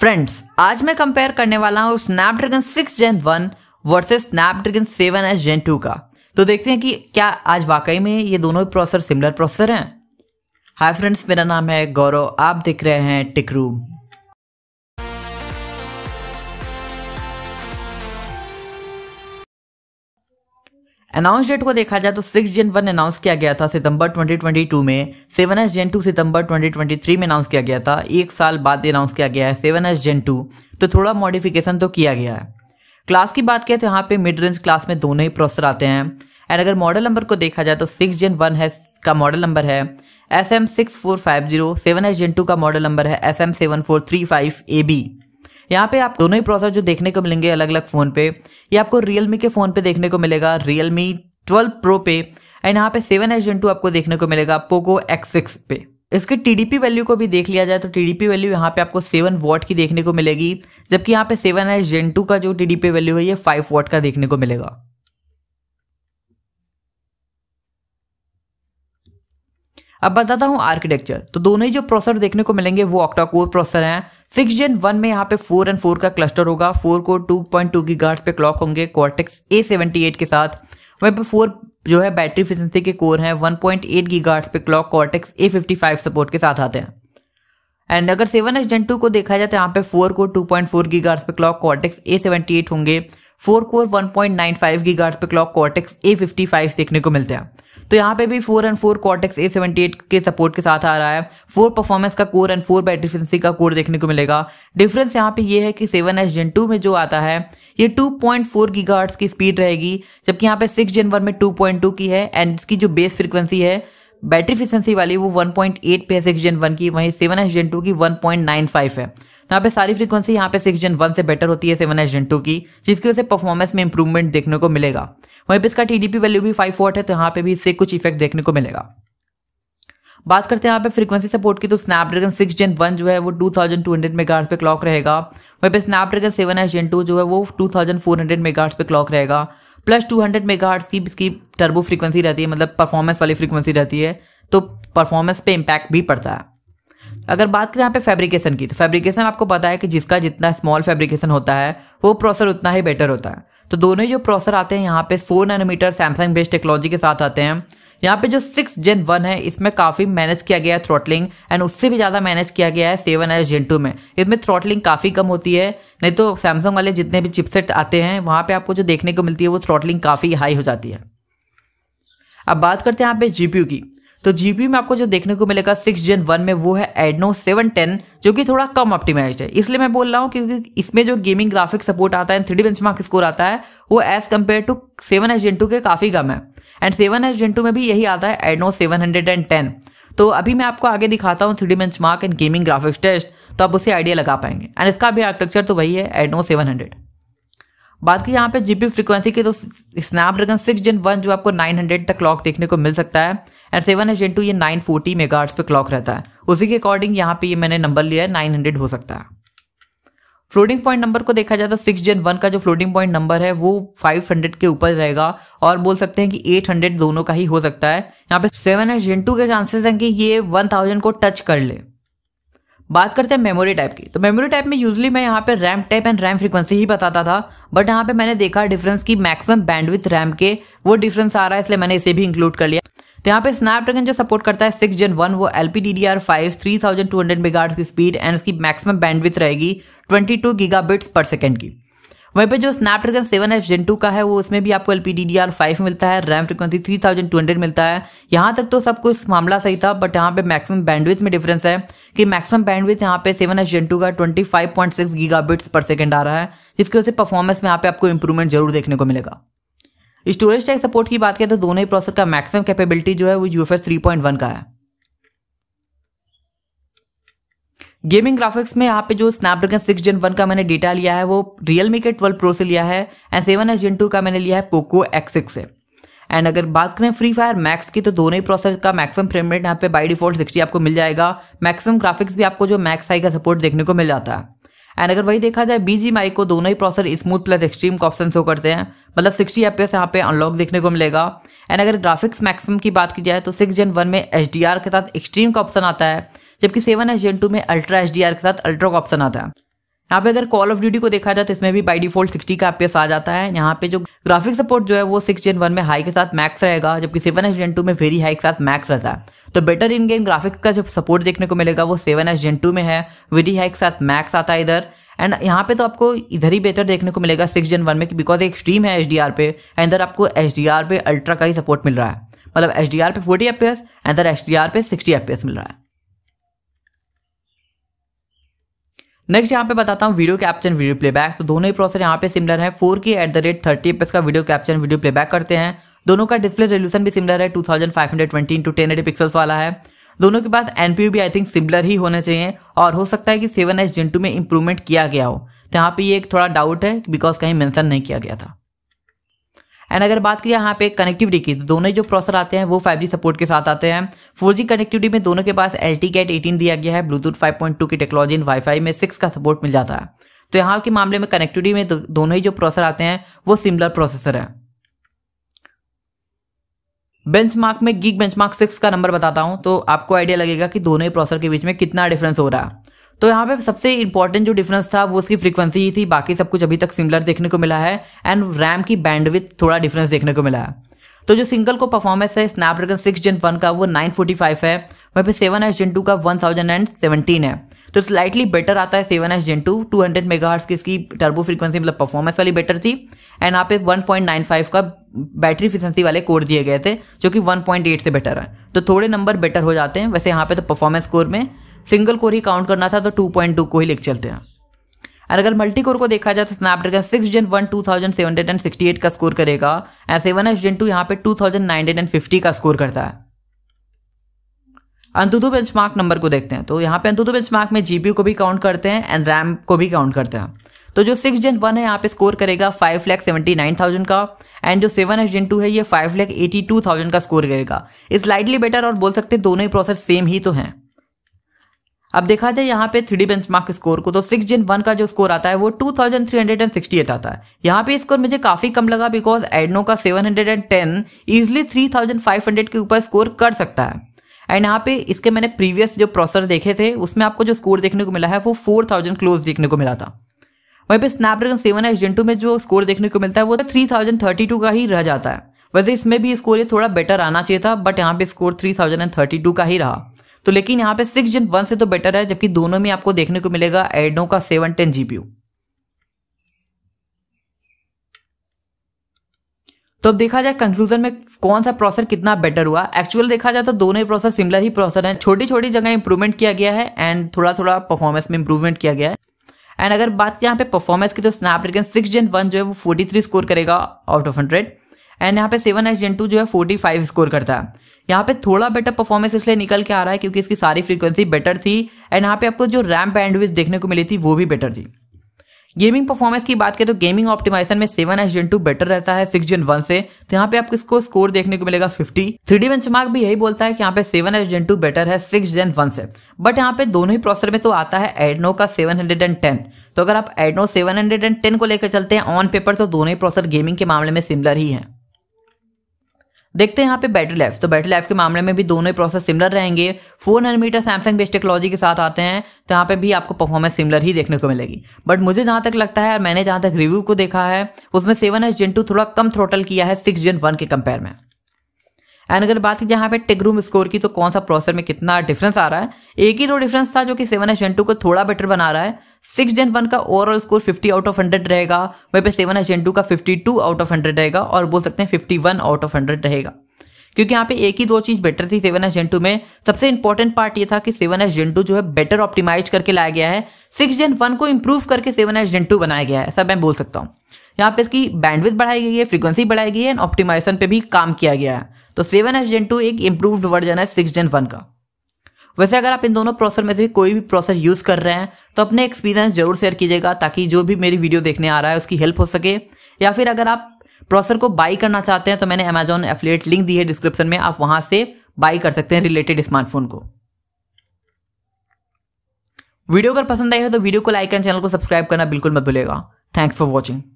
friends आज मैं compare करने वाला हूँ Snapdragon six gen one versus Snapdragon seven S gen two का तो देखते हैं कि क्या आज वाकई में ये दोनों प्रोसेसर सिमिलर प्रोसेसर हैं हाय फ्रेंड्स मेरा नाम है गौरव आप देख रहे हैं टिक रूम अनाउंस डेट को देखा जाए तो सिक्स जेन वन अनाउंस किया गया था सितंबर 2022 में सेवन एस जेन टू सितंबर 2023 में अनाउंस किया गया था एक साल बाद अनाउंस किया गया है सेवन एस जेन टू तो थोड़ा मॉडिफिकेशन तो किया गया है क्लास की बात करें तो यहाँ पे मिड रेंज क्लास में दोनों ही प्रोसेसर आते हैं एंड अगर मॉडल नंबर को देखा जाए तो सिक्स जेन वन है का मॉडल नंबर है S M six four five zero seven S gen two का मॉडल नंबर है S M seven four three five A B यहाँ पे आप दोनों ही प्रोसेसर जो देखने को मिलेंगे अलग अलग फ़ोन पे ये आपको रियलमी के फ़ोन पे देखने को मिलेगा रियलमी ट्वेल्व प्रो पे एंड यहाँ पे सेवन एच जेन टू आपको देखने को मिलेगा पोको एक्स सिक्स पे इसके टीडीपी वैल्यू को भी देख लिया जाए तो टीडीपी वैल्यू यहाँ पे आपको सेवन वॉट की देखने को मिलेगी जबकि यहाँ पे सेवन एच जेन टू का जो टीडीपी वैल्यू है ये फाइव वॉट का देखने को मिलेगा अब बताता हूँ आर्किटेक्चर तो दोनों ही जो प्रोसेसर देखने को मिलेंगे वो ऑक्टा कोर प्रोसेसर हैं सिक्स जेन वन में यहाँ पे फोर एंड फोर का क्लस्टर होगा फोर को two point two gigahertz पे क्लॉक होंगे कॉर्टेक्स ए सेवेंटी एट के साथ वहीं पे फोर जो है बैटरी फिशेंसी के कोर हैं one point eight gigahertz पे clock Cortex A fifty five support के साथ आते हैं एंड अगर सेवन एस जेन टू को देखा जाए तो यहाँ पे फोर को two point four gigahertz पे clock Cortex A seventy eight होंगे four core one point nine five gigahertz पे clock Cortex A fifty five देखने को मिलते हैं तो यहाँ पे भी four and four Cortex A seventy eight के सपोर्ट के साथ आ रहा है फोर परफॉर्मेंस का core and four battery efficiency का कोर देखने को मिलेगा डिफरेंस यहाँ पे ये है कि सेवन एस जेन टू में जो आता है ये two point four gigahertz की स्पीड रहेगी जबकि यहाँ पे सिक्स जेन वन में टू पॉइंट टू की है एंड इसकी जो बेस फ्रिक्वेंसी है बैटरी एफिशिएंसी वाली वो वन पॉइंट एट पे है सिक्स जेन वन की वहीं सेवन एस जेन टू की वन पॉइंट नाइन फाइव है यहाँ पे सारी फ्रीक्वेंसी यहाँ पे सिक्स जन वन से बेटर होती है सेवन एस जन टू की जिसकी वजह से परफॉर्मेंस में इंप्रूवमेंट देखने को मिलेगा वहीं पर इसका टीडीपी वैल्यू भी फाइव वोट है तो यहाँ पे भी इससे कुछ इफेक्ट देखने को मिलेगा बात करते हैं यहाँ पे फ्रीक्वेंसी सपोर्ट की तो स्नैपड्रैगन सिक्स जेन वन जो है वो two thousand two hundred megahertz पे क्लॉक रहेगा वहीं पे Snapdragon seven S gen two जो है वो two thousand four hundred megahertz पे क्लॉक रहेगा प्लस टू हंड्रेड मेगाहर्ट्ज की इसकी टर्बो फ्रीक्वेंसी रहती है मतलब परफॉर्मेंस वाली फ्रीक्वेंसी रहती है तो परफॉर्मेंस पे इम्पैक्ट भी पड़ता है अगर बात करें यहाँ पे फैब्रिकेशन की तो फैब्रिकेशन आपको पता है कि जिसका जितना स्मॉल फैब्रिकेशन होता है वो प्रोसेसर उतना ही बेटर होता है तो दोनों ही जो प्रोसेसर आते हैं यहाँ पे four nanometer Samsung based technology के साथ आते हैं यहाँ पे जो सिक्स जेन वन है इसमें काफ़ी मैनेज किया गया है थ्रॉटलिंग एंड उससे भी ज़्यादा मैनेज किया गया है सेवन एस जेन टू में इसमें थ्रॉटलिंग काफ़ी कम होती है नहीं तो सैमसंग वाले जितने भी चिपसेट आते हैं वहाँ पे आपको जो देखने को मिलती है वो थ्रॉटलिंग काफ़ी हाई हो जाती है अब बात करते हैं यहाँ पे जीपीयू की तो जीपी में आपको जो देखने को मिलेगा सिक्स जेन वन में वो है एडनो सेवन टेन जो कि थोड़ा कम ऑप्टिमाइज है इसलिए मैं बोल रहा हूँ क्योंकि इसमें जो गेमिंग ग्राफिक सपोर्ट आता है थ्री डी बेंच स्कोर आता है वो as compare to seven H gen two के काफ़ी कम है and seven H gen two में भी यही आता है Adreno seven hundred and ten तो अभी मैं आपको आगे दिखाता हूँ three D bench and gaming graphics test तो आप उसे आइडिया लगा पाएंगे एंड इसका भी आर्किटेक्चर तो वही है एडनो सेवन हंड्रेड बात की यहाँ पे जीबी फ्रीक्वेंसी की तो ड्रेगन सिक्स जेन वन जो आपको नाइन हंड्रेड तक क्लॉक देखने को मिल सकता है एंड सेवन जेन टू ये नाइन फोर्टी मेगा पे क्लॉक रहता है उसी के अकॉर्डिंग यहाँ पे ये मैंने नंबर लिया है नाइन हंड्रेड हो सकता है फ्लोटिंग पॉइंट नंबर को देखा जाए तो सिक्स जेन वन का जो फ्लोटिंग पॉइंट नंबर है वो फाइव हंड्रेड के ऊपर रहेगा और बोल सकते हैं कि एट हंड्रेड दोनों का ही हो सकता है यहाँ पे सेवन एच जेन टू के चांसेस हैं कि ये वन थाउजेंड को टच कर ले बात करते हैं मेमोरी टाइप की तो मेमोरी टाइप में यूजली मैं यहाँ पे RAM type and RAM frequency ही बताता था बट यहाँ पे मैंने देखा डिफरेंस की मैक्सिमम बैंडविथ रैम के वो डिफरेंस आ रहा है इसलिए मैंने इसे भी इंक्लूड कर लिया तो यहाँ पे स्नैपड्रैगन जो सपोर्ट करता है सिक्स जन वन वो L P D D R five three thousand two hundred mega की स्पीड एंड इसकी मैक्सिमम बैंडविथ रहेगी twenty two gigabits per second की वहीं पर जो Snapdragon seven F gen two का है वो उसमें भी आपको L P D D R five मिलता है RAM frequency three thousand two hundred मिलता है यहाँ तक तो सब कुछ मामला सही था बट यहाँ पे मैक्सिमम बैंडविथ में डिफरेंस है कि मैक्सिमम बैंडविथ यहाँ पे सेवन एफ जेन टू का twenty five point six gigabits per second आ रहा है जिसकी वजह से परफॉर्मेंस में यहाँ पे आपको इंप्रूवमेंट जरूर देखने को मिलेगा स्टोरेज टैग सपोर्ट की बात करें तो दोनों ही प्रोसेसर का मैक्सिमम कैपेबिलिटी जो है वो U F S three point one का है गेमिंग ग्राफिक्स में यहाँ पे जो स्नैपड्रैगन सिक्स जेन वन का मैंने डेटा लिया है वो रियलमी के ट्वेल्व प्रो से लिया है and seven S gen two का मैंने लिया है पोको एक्स सिक्स से एंड अगर बात करें फ्री फायर मैक्स की तो दोनों ही प्रोसेस का मैक्सिमम फ्रेम रेट यहाँ पे बाई डिफॉल्ट सिक्सटी आपको मिल जाएगा मैक्सिमम ग्राफिक्स भी आपको जो मैक्स आई का सपोर्ट देखने को मिल जाता है एंड अगर वही देखा जाए बी जी माई को दोनों ही प्रोसेसर स्मूथ प्लस एक्सट्रीम का ऑप्शन शो करते हैं मतलब सिक्सटी एफ यहाँ पे अनलॉक देखने को मिलेगा एंड अगर ग्राफिक्स मैक्सिमम की बात की जाए तो सिक्स जेन वन में एच डी आर के साथ एक्सट्रीम का ऑप्शन आता है जबकि सेवन एस जेन टू में अल्ट्रा एच के साथ अल्ट्रा का ऑप्शन आता है यहाँ पे अगर कॉल ऑफ ड्यूटी को देखा जाए तो इसमें भी बाई डिफॉल्ट सिक्सटी का आपके आ जाता है यहाँ पे जो ग्राफिक सपोर्ट जो है वो सिक्स जेन वन में हाई के साथ मैक्स रहेगा जबकि सेवन एस जेन टू में वेरी हाई के साथ मैक्स रहता है तो बेटर इन गेम ग्राफिक्स का जो सपोर्ट देखने को मिलेगा वो सेवन एस जेन टू में है वेरी हाई के साथ मैक्स आता है इधर एंड यहाँ पे तो आपको इधर ही बेहतर देखने को मिलेगा सिक्स जन वन में बिकॉज एक स्ट्रीम है एच डी आर पे एंड इधर आपको एच डी आर पे अल्ट्रा का ही सपोर्ट मिल रहा है मतलब एच डी आर पे forty F P S and इधर एच डी आर पे सिक्सटी एफ पी एस मिल रहा है नेक्स्ट यहाँ पे बताता हूँ वीडियो कैप्चन वीडियो प्लेबैक तो दोनों ही प्रोसेस यहाँ पे सिमिलर है four K at the rate thirty F का वीडियो कैप्चन वीडियो प्लेबैक करते हैं दोनों का डिस्प्ले रेवल्यूशन भी सिमिलर है two thousand five hundred twenty into ten eighty pixels वाला है दोनों के पास एनपीयू भी आई थिंक सिमिलर ही होने चाहिए और हो सकता है कि सेवन एस जेन टू में इंप्रूवमेंट किया गया हो तो यहाँ पे ये एक थोड़ा डाउट है बिकॉज कहीं मैंसन नहीं किया गया था एंड अगर बात की यहाँ पे कनेक्टिविटी की तो दोनों जो प्रोसेसर आते हैं वो 5G सपोर्ट के साथ आते हैं 4G कनेक्टिविटी में दोनों के पास एल टी कैट एटीन दिया गया है ब्लूटूथ 5.2 की टेक्नोलॉजी इन वाईफाई में सिक्स का सपोर्ट मिल जाता है तो यहाँ के मामले में कनेक्टिविटी में दो, दोनों ही जो प्रोसेसर आते हैं वो सिमिलर प्रोसेसर है बेंच में गीक बेंच सिक्स का नंबर बताता हूँ तो आपको आइडिया लगेगा कि दोनों ही प्रोसेसर के बीच में कितना डिफरेंस हो रहा है तो यहाँ पे सबसे इंपॉर्टेंट जो डिफरेंस था वो उसकी फ्रीक्वेंसी ही थी बाकी सब कुछ अभी तक सिमिलर देखने को मिला है एंड रैम की बैंडविथ थोड़ा डिफरेंस देखने को मिला है तो जो सिंगल को परफॉर्मेंस है स्नैपड्रैगन सिक्स जेन वन का वो नाइन फोर्टी फाइव है वहीं पे सेवन एस जेन टू का वन थाउजेंड एंड सेवेंटीन है तो स्लाइटली बेटर आता है seven S gen two two hundred mega की इसकी टर्बो फ्रीक्वेंसी मतलब परफॉर्मेंस वाली बेटर थी एंड यहाँ पे वन पॉइंट नाइन फाइव का बैटरी फ्रिक्वेंसी वाले कोर दिए गए थे जो कि वन पॉइंट एट से बेटर है तो थोड़े नंबर बेटर हो जाते हैं वैसे यहाँ पे तो परफॉर्मेंस कोर में सिंगल कोर ही काउंट करना था तो टू पॉइंट टू को ही लिख चलते हैं और अगर मल्टी कोर को देखा जाए तो Snapdragon six gen one two thousand seven hundred and sixty eight का स्कोर करेगा and seven S gen two यहाँ पे two thousand nine hundred and fifty का स्कोर करता है बेंच मार्क नंबर को देखते हैं तो यहाँ पे बेंच मार्क में जीपीयू को भी काउंट करते हैं एंड रैम को भी काउंट करते हैं तो जो सिक्स जेन वन है यहाँ पे स्कोर करेगा five lakh seventy nine thousand का एंड जो सेवन एस जेन टू है ये five lakh eighty two thousand का स्कोर करेगा स्लाइटली बेटर और बोल सकते हैं दोनों ही प्रोसेस सेम ही तो हैं अब देखा जाए यहाँ पे थ्री डी मार्क स्कोर को तो सिक्स जिन वन का जो स्कोर आता है वो two thousand three hundred and sixty eight आता है यहाँ पे स्कोर मुझे काफी कम लगा बिकॉज एडनो का seven hundred and ten easily three thousand five hundred के ऊपर स्कोर कर सकता है एंड यहाँ पे इसके मैंने प्रीवियस जो प्रोसेसर देखे थे उसमें आपको जो स्कोर देखने को मिला है वो फोर थाउजेंड क्लोज देखने को मिला था वहीं पे Snapdragon seven S gen two में जो स्कोर देखने को मिलता है वो थ्री थाउजेंड थर्टी टू का ही रह जाता है वैसे इसमें भी स्कोर ये थोड़ा बेटर आना चाहिए था बट यहाँ पे score three thousand and thirty two का ही रहा तो लेकिन यहां पे सिक्स जन वन से तो बेटर है जबकि दोनों में आपको देखने को मिलेगा एडनो का सेवन टेन जीबीयू तो अब देखा जाए कंक्लूजन में कौन सा प्रोसेसर कितना बेटर हुआ एक्चुअल देखा जाए तो दोनों ही प्रोसेसर सिमिलर ही प्रोसेसर हैं छोटी छोटी जगह इंप्रूवमेंट किया गया है एंड थोड़ा थोड़ा परफॉर्मेंस में इंप्रूवमेंट किया गया है एंड अगर बात यहाँ पे परफॉर्मेंस की तो स्नैपड्रैगन सिक्स जेन वन जो है वो फोर्टी थ्री स्कोर करेगा आउट ऑफ हंड्रेड एंड यहाँ पे सेवन एस जेन टू जो है फोर्टी फाइव स्कोर करता है यहाँ पे थोड़ा बेटर परफॉर्मेंस इसलिए निकल के आ रहा है क्योंकि इसकी सारी फ्रीक्वेंसी बेटर थी एंड यहाँ पे आपको जो रैम बैंडविथ देखने को मिली थी वो भी बेटर थी गेमिंग परफॉर्मेंस की बात करें तो गेमिंग ऑप्टिमाइजेशन में seven S gen two better रहता है सिक्स जेन वन से तो यहाँ पे आपको इसको स्कोर देखने को मिलेगा फिफ्टी थ्री डी बेंचमार्क भी यही बोलता है कि यहाँ पे seven S gen two better है सिक्स जेन वन से बट यहाँ पे दोनों ही प्रोसेसर में तो आता है एडनो का सेवन हंड्रेड एंड टेन तो अगर आप Adreno seven hundred and ten को लेकर चलते हैं ऑन पेपर तो दोनों ही प्रोसेसर गेमिंग के मामले में सिमिलर ही है देखते हैं यहाँ पे बैटरी लाइफ तो बैटरी लाइफ के मामले में भी दोनों प्रोसेस सिमिलर रहेंगे four nanometer Samsung best technology के साथ आते हैं तो यहाँ पे भी आपको परफॉर्मेंस सिमिलर ही देखने को मिलेगी बट मुझे जहाँ तक लगता है और मैंने जहाँ तक रिव्यू को देखा है उसमें सेवन एस जेन टू थोड़ा कम थ्रोटल किया है सिक्स जेन वन के कंपेयर में एंड अगर बात की जहाँ पे टिग्रूम स्कोर की तो कौन सा प्रोसेसर में कितना डिफरेंस आ रहा है एक ही दो तो डिफरेंस था जो कि सेवन एस जेन टू को थोड़ा बेटर बना रहा है सिक्स जेन वन का overall score fifty out of hundred रहेगा वहीं पे सेवन एच जेन टू का टू आउट ऑफ हंड्रेड रहेगा और बोल सकते हैं fifty one out of hundred रहेगा क्योंकि यहाँ पे एक ही दो चीज बेटर थी सेवन एस जेन टू में सबसे इंपॉर्टेंट पार्ट ये था कि सेवन एस जेन टू जो है बेटर ऑप्टिमाइज करके लाया गया है सिक्स जेन वन को इंप्रूव करके सेवन एस जेन टू बनाया गया है ऐसा मैं बोल सकता हूँ यहाँ पे इसकी बैंडविथ बढ़ाई गई है फ्रीक्वेंसी बढ़ाई गई है एंड ऑप्टिमाइजेशन पे भी काम किया गया है तो सेवन एस जेन टू एक इंप्रूव्ड वर्जन है सिक्स जेन वन का वैसे अगर आप इन दोनों प्रोसेसर में से भी कोई भी प्रोसेसर यूज़ कर रहे हैं तो अपने एक्सपीरियंस जरूर शेयर कीजिएगा ताकि जो भी मेरी वीडियो देखने आ रहा है उसकी हेल्प हो सके या फिर अगर आप प्रोसेसर को बाई करना चाहते हैं तो मैंने अमेजॉन एफिलेट लिंक दी है डिस्क्रिप्शन में आप वहां से बाई कर सकते हैं रिलेटेड स्मार्टफोन को वीडियो अगर पसंद आई हो तो वीडियो को लाइक एंड चैनल को सब्सक्राइब करना बिल्कुल मत भूलेगा थैंक्स फॉर वॉचिंग